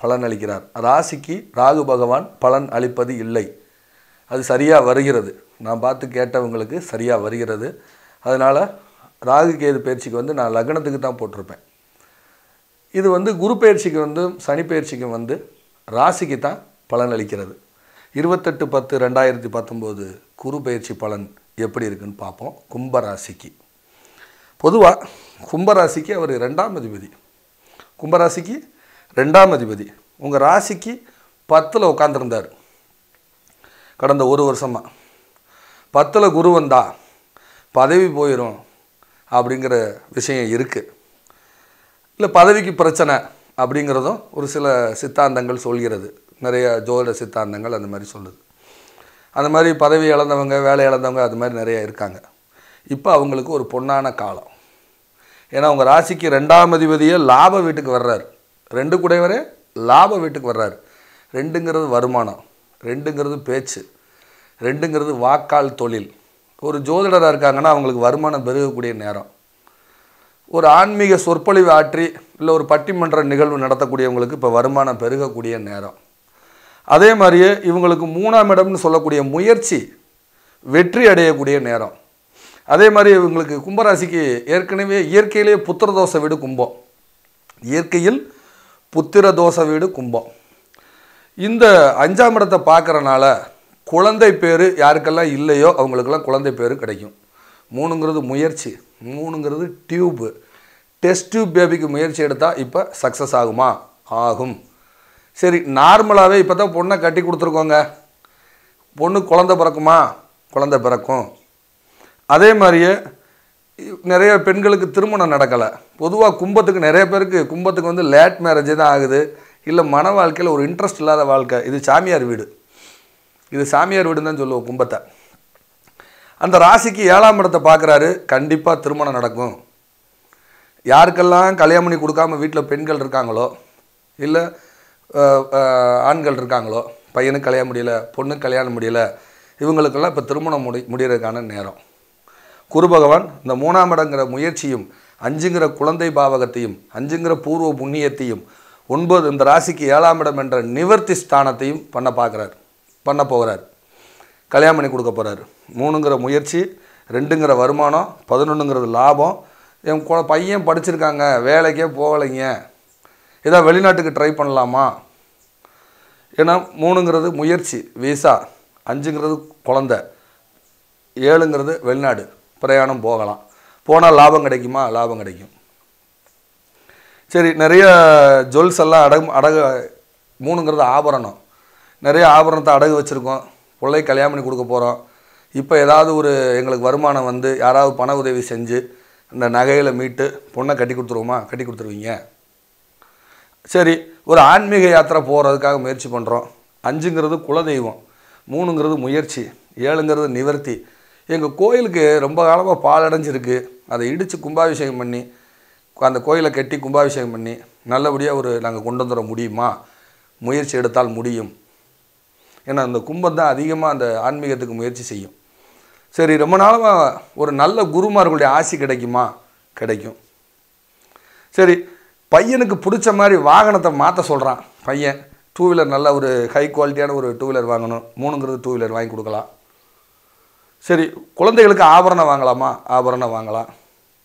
பலன் அளிக்கிறார் ராசிக்கு ராகு பகவான் பலன் அளிப்பது இல்லை அது சரியாக வருகிறது நான் பார்த்து கேட்டவங்களுக்கு சரியாக வருகிறது அதனால் ராகு கேது பயிற்சிக்கு வந்து நான் லக்னத்துக்கு தான் போட்டிருப்பேன் இது வந்து குரு பயிற்சிக்கு வந்து சனி பயிற்சிக்கு வந்து ராசிக்கு தான் பலன் அளிக்கிறது இருபத்தெட்டு பத்து ரெண்டாயிரத்தி பத்தொம்போது குரு பயிற்சி பலன் எப்படி இருக்குன்னு பார்ப்போம் கும்பராசிக்கு பொதுவாக கும்பராசிக்கு அவர் ரெண்டாம் அதிபதி கும்பராசிக்கு ரெண்டாம் அதிபதி உங்கள் ராசிக்கு பத்தில் உட்காந்துருந்தார் கடந்த ஒரு வருஷமாக பத்தில் குரு வந்தா பதவி போயிடும் அப்படிங்கிற விஷயம் இருக்குது இல்லை பதவிக்கு பிரச்சனை அப்படிங்கிறதும் ஒரு சில சித்தாந்தங்கள் சொல்கிறது நிறைய ஜோதிட சித்தாந்தங்கள் அந்த மாதிரி சொல்லுது அந்த மாதிரி பதவி இழந்தவங்க வேலை இழந்தவங்க அது மாதிரி நிறையா இருக்காங்க இப்போ அவங்களுக்கு ஒரு பொன்னான காலம் ஏன்னா அவங்க ராசிக்கு ரெண்டாம் அதிபதியே லாப வீட்டுக்கு வர்றாரு ரெண்டு கூடையவரே லாப வீட்டுக்கு வர்றாரு ரெண்டுங்கிறது வருமானம் ரெண்டுங்கிறது பேச்சு ரெண்டுங்கிறது வாக்கால் தொழில் ஒரு ஜோதிடராக இருக்காங்கன்னா அவங்களுக்கு வருமானம் பெருகக்கூடிய நேரம் ஒரு ஆன்மீக சொற்பொழிவு ஆற்றி இல்லை ஒரு பட்டிமன்ற நிகழ்வு நடத்தக்கூடியவங்களுக்கு இப்போ வருமானம் பெருகக்கூடிய நேரம் அதே மாதிரியே இவங்களுக்கு மூணாம் இடம்னு சொல்லக்கூடிய முயற்சி வெற்றி அடையக்கூடிய நேரம் அதே மாதிரி இவங்களுக்கு கும்பராசிக்கு ஏற்கனவே இயற்கையிலேயே புத்திரதோஷ வீடு கும்பம் இயற்கையில் புத்திர தோசை வீடு கும்பம் இந்த அஞ்சாம் இடத்தை பார்க்குறனால குழந்தை பேர் யாருக்கெல்லாம் இல்லையோ அவங்களுக்கெல்லாம் குழந்தை பேர் கிடைக்கும் மூணுங்கிறது முயற்சி மூணுங்கிறது டியூப்பு டெஸ்ட் டியூப் பேபிக்கு முயற்சி எடுத்தால் இப்போ சக்ஸஸ் ஆகுமா ஆகும் சரி நார்மலாகவே இப்போ தான் பொண்ணை கட்டி கொடுத்துருக்கோங்க பொண்ணு குழந்த பிறக்குமா குழந்த பிறக்கும் அதே மாதிரியே நிறைய பெண்களுக்கு திருமணம் நடக்கலை பொதுவாக கும்பத்துக்கு நிறைய பேருக்கு கும்பத்துக்கு வந்து லேட் மேரேஜே தான் ஆகுது இல்லை மன வாழ்க்கையில் ஒரு இன்ட்ரெஸ்ட் இல்லாத வாழ்க்கை இது சாமியார் வீடு இது சாமியார் வீடுன்னு தான் சொல்லுவோம் கும்பத்தை அந்த ராசிக்கு ஏழாம் இடத்தை பார்க்குறாரு கண்டிப்பாக திருமணம் நடக்கும் யாருக்கெல்லாம் கல்யாணம் பண்ணி கொடுக்காம வீட்டில் பெண்கள் இருக்காங்களோ இல்லை ஆண்கள் இருக்காங்களோ பையனுக்கு கல்யாணம் முடியல பொண்ணுக்கு கல்யாணம் முடியல இவங்களுக்கெல்லாம் இப்போ திருமணம் முடி முடிகிறதுக்கான நேரம் குரு பகவான் இந்த மூணாம் இடங்கிற முயற்சியும் அஞ்சுங்கிற குழந்தை பாவகத்தையும் அஞ்சுங்கிற பூர்வ புண்ணியத்தையும் ஒன்பது இந்த ராசிக்கு ஏழாம் இடம் என்ற நிவர்த்தி ஸ்தானத்தையும் பண்ண பார்க்குறார் பண்ண போகிறார் கல்யாணம் பண்ணி கொடுக்க போகிறார் மூணுங்கிற முயற்சி ரெண்டுங்கிற வருமானம் பதினொன்றுங்கிறது லாபம் என் குழ பையன் படிச்சிருக்காங்க வேலைக்கே போகலைங்க ஏதாவது வெளிநாட்டுக்கு ட்ரை பண்ணலாமா ஏன்னா மூணுங்கிறது முயற்சி விசா அஞ்சுங்கிறது குழந்த ஏழுங்கிறது வெளிநாடு பிரயாணம் போகலாம் போனால் லாபம் கிடைக்குமா லாபம் கிடைக்கும் சரி நிறைய ஜுவல்ஸ் எல்லாம் அடகு அடகு மூணுங்கிறது ஆபரணம் நிறைய ஆபரணத்தை அடகு வச்சுருக்கோம் பிள்ளை கல்யாணம் பண்ணி கொடுக்க போகிறோம் இப்போ ஏதாவது ஒரு எங்களுக்கு வருமானம் வந்து யாராவது பண உதவி செஞ்சு இந்த நகையில் மீட்டு பொண்ணை கட்டி கொடுத்துருவோமா கட்டி கொடுத்துருவீங்க சரி ஒரு ஆன்மீக யாத்திரை போகிறதுக்காக முயற்சி பண்ணுறோம் அஞ்சுங்கிறது குலதெய்வம் மூணுங்கிறது முயற்சி ஏழுங்கிறது நிவர்த்தி எங்கள் கோயிலுக்கு ரொம்ப காலமாக பாலடைஞ்சிருக்கு அதை இடித்து கும்பாபிஷேகம் பண்ணி அந்த கோயிலை கட்டி கும்பாபிஷேகம் பண்ணி நல்லபடியாக ஒரு நாங்கள் கொண்டு வந்துட முடியுமா முயற்சி எடுத்தால் முடியும் ஏன்னா அந்த கும்பம் தான் அதிகமாக அந்த ஆன்மீகத்துக்கு முயற்சி செய்யும் சரி ரொம்ப நாளாக ஒரு நல்ல குருமார்களுடைய ஆசி கிடைக்குமா கிடைக்கும் சரி பையனுக்கு பிடிச்ச மாதிரி வாகனத்தை மாற்ற சொல்கிறான் பையன் டூ வீலர் நல்ல ஒரு ஹை குவாலிட்டியான ஒரு டூ வீலர் வாங்கணும் மூணுங்கிறது டூ வீலர் வாங்கி கொடுக்கலாம் சரி குழந்தைகளுக்கு ஆபரணம் வாங்கலாமா ஆபரணம் வாங்கலாம்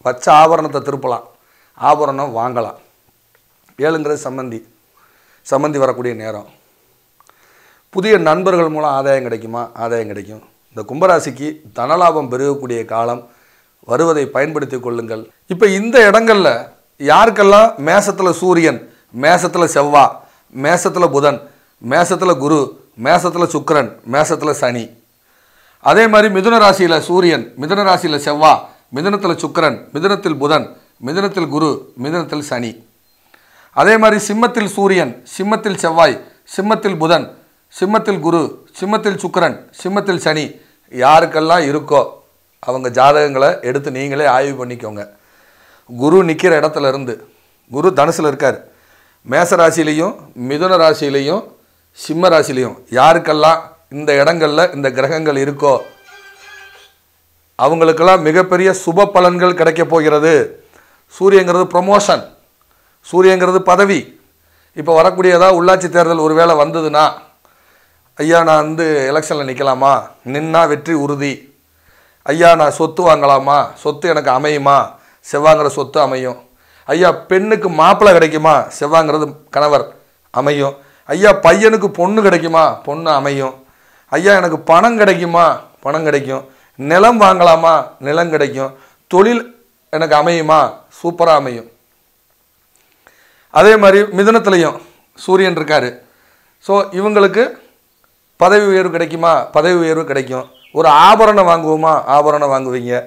வச்ச ஆபரணத்தை திருப்பலாம் ஆபரணம் வாங்கலாம் ஏழுங்கிறது சம்மந்தி சம்மந்தி வரக்கூடிய நேரம் புதிய நண்பர்கள் மூலம் ஆதாயம் கிடைக்குமா ஆதாயம் கிடைக்கும் இந்த கும்பராசிக்கு தனலாபம் பெருகக்கூடிய காலம் வருவதை பயன்படுத்தி கொள்ளுங்கள் இப்போ இந்த இடங்களில் யாருக்கெல்லாம் மேசத்தில் சூரியன் மேசத்தில் செவ்வா மேசத்தில் புதன் மேசத்தில் குரு மேசத்தில் சுக்கரன் மேசத்தில் சனி அதே மாதிரி மிதுன ராசியில் சூரியன் மிதுன ராசியில் செவ்வா மிதுனத்தில் சுக்கரன் மிதுனத்தில் புதன் மிதுனத்தில் குரு மிதுனத்தில் சனி அதே மாதிரி சிம்மத்தில் சூரியன் சிம்மத்தில் செவ்வாய் சிம்மத்தில் புதன் சிம்மத்தில் குரு சிம்மத்தில் சுக்கரன் சிம்மத்தில் சனி யாருக்கெல்லாம் இருக்கோ அவங்க ஜாதகங்களை எடுத்து நீங்களே ஆய்வு பண்ணிக்கோங்க குரு நிற்கிற இடத்துல இருந்து குரு தனுசில் இருக்கார் மேச ராசிலையும் மிதுன ராசிலையும் சிம்ம ராசிலையும் யாருக்கெல்லாம் இந்த இடங்களில் இந்த கிரகங்கள் இருக்கோ அவங்களுக்கெல்லாம் மிகப்பெரிய சுப பலன்கள் கிடைக்க போகிறது சூரியங்கிறது ப்ரொமோஷன் சூரியங்கிறது பதவி இப்போ வரக்கூடியதாக உள்ளாட்சி தேர்தல் ஒரு வந்ததுன்னா ஐயா நான் வந்து எலெக்ஷனில் நிற்கலாமா நின்னா வெற்றி உறுதி ஐயா நான் சொத்து வாங்கலாமா சொத்து எனக்கு அமையுமா செவ்வாங்கிற சொத்து அமையும் ஐயா பெண்ணுக்கு மாப்பிள்ளை கிடைக்குமா செவ்வாங்கிறது கணவர் அமையும் ஐயா பையனுக்கு பொண்ணு கிடைக்குமா பொண்ணு அமையும் ஐயா எனக்கு பணம் கிடைக்குமா பணம் கிடைக்கும் நிலம் வாங்கலாமா நிலம் கிடைக்கும் தொழில் எனக்கு அமையுமா சூப்பராக அமையும் அதே மாதிரி மிதனத்துலேயும் சூரியன் இருக்கார் ஸோ இவங்களுக்கு பதவி உயர்வு கிடைக்குமா பதவி உயர்வு கிடைக்கும் ஒரு ஆபரணம் வாங்குவோமா ஆபரணம் வாங்குவீங்க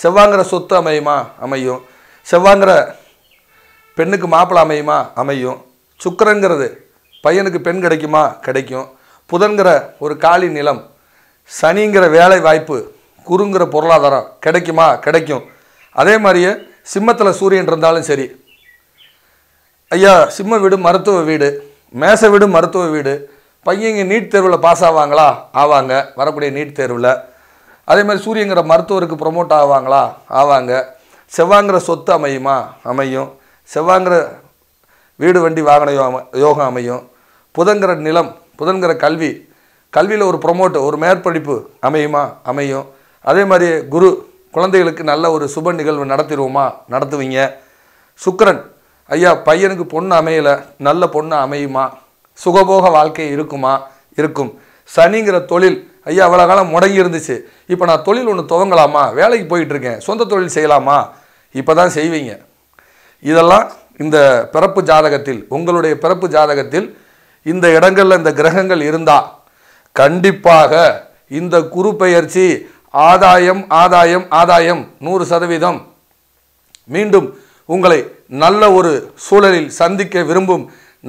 செவ்வாங்கிற சொத்து அமையுமா அமையும் செவ்வாங்கிற பெண்ணுக்கு மாப்பிள்ளை அமையுமா அமையும் சுக்கரங்கிறது பையனுக்கு பெண் கிடைக்குமா கிடைக்கும் புதன்கிற ஒரு காலி நிலம் சனிங்கிற வேலை வாய்ப்பு குறுங்கிற பொருளாதாரம் கிடைக்குமா கிடைக்கும் அதே மாதிரியே சிம்மத்தில் சூரியன் இருந்தாலும் சரி ஐயா சிம்ம வீடு மருத்துவ வீடு மேச வீடு மருத்துவ வீடு பையங்க நீட் தேர்வில் பாஸ் ஆவாங்களா ஆவாங்க வரக்கூடிய நீட் தேர்வில் அதே மாதிரி சூரியங்கிற மருத்துவருக்கு ப்ரொமோட் ஆவாங்களா ஆவாங்க செவ்வாங்கிற சொத்து அமையுமா அமையும் செவ்வாங்கிற வீடு வண்டி வாகன யோகம் அமையும் புதங்கிற நிலம் புதன்கிற கல்வி கல்வியில் ஒரு ப்ரொமோட் ஒரு மேற்படிப்பு அமையுமா அமையும் அதே மாதிரி குரு குழந்தைகளுக்கு நல்ல ஒரு சுப நிகழ்வு நடத்திடுவோமா நடத்துவீங்க சுக்கரன் ஐயா பையனுக்கு பொண்ணு அமையலை நல்ல பொண்ணு அமையுமா சுகபோக வாழ்க்கை இருக்குமா இருக்கும் சனிங்கிற தொழில் ஐயா அவ்வளோ காலம் முடங்கி இருந்துச்சு இப்போ நான் தொழில் ஒன்று துவங்கலாமா வேலைக்கு போயிட்டுருக்கேன் சொந்த தொழில் செய்யலாமா இப்போ தான் செய்வீங்க இதெல்லாம் இந்த பிறப்பு ஜாதகத்தில் உங்களுடைய பிறப்பு ஜாதகத்தில் இந்த இடங்களில் இந்த கிரகங்கள் இருந்தால் கண்டிப்பாக இந்த குரு பெயர்ச்சி ஆதாயம் ஆதாயம் ஆதாயம் நூறு சதவீதம் மீண்டும் உங்களை நல்ல ஒரு சூழலில் சந்திக்க விரும்பும்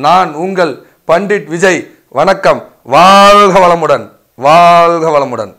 நான் உங்கள் பண்டிட் விஜய் வணக்கம் வாழ்க வளமுடன் வாழ்க வளமுடன்